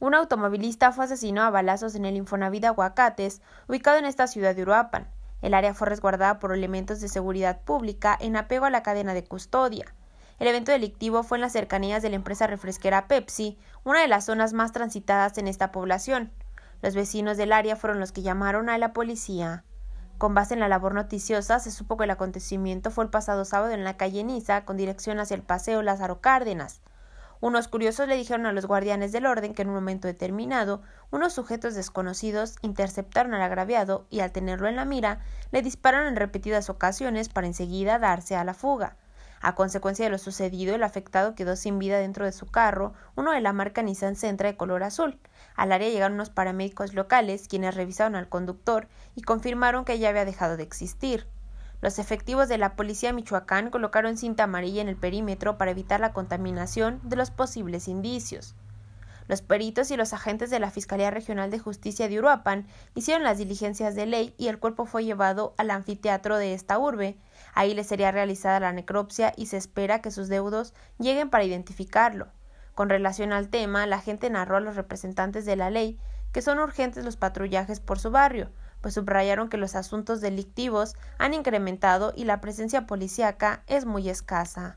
un automovilista fue asesinado a balazos en el Infonavit Aguacates, ubicado en esta ciudad de Uruapan. El área fue resguardada por elementos de seguridad pública en apego a la cadena de custodia. El evento delictivo fue en las cercanías de la empresa refresquera Pepsi, una de las zonas más transitadas en esta población. Los vecinos del área fueron los que llamaron a la policía. Con base en la labor noticiosa, se supo que el acontecimiento fue el pasado sábado en la calle Niza, con dirección hacia el Paseo Lázaro Cárdenas. Unos curiosos le dijeron a los guardianes del orden que en un momento determinado unos sujetos desconocidos interceptaron al agraviado y al tenerlo en la mira le dispararon en repetidas ocasiones para enseguida darse a la fuga. A consecuencia de lo sucedido, el afectado quedó sin vida dentro de su carro, uno de la marca Nissan Centra de color azul. Al área llegaron unos paramédicos locales, quienes revisaron al conductor y confirmaron que ya había dejado de existir. Los efectivos de la policía Michoacán colocaron cinta amarilla en el perímetro para evitar la contaminación de los posibles indicios. Los peritos y los agentes de la Fiscalía Regional de Justicia de Uruapan hicieron las diligencias de ley y el cuerpo fue llevado al anfiteatro de esta urbe. Ahí le sería realizada la necropsia y se espera que sus deudos lleguen para identificarlo. Con relación al tema, la gente narró a los representantes de la ley que son urgentes los patrullajes por su barrio, pues subrayaron que los asuntos delictivos han incrementado y la presencia policíaca es muy escasa.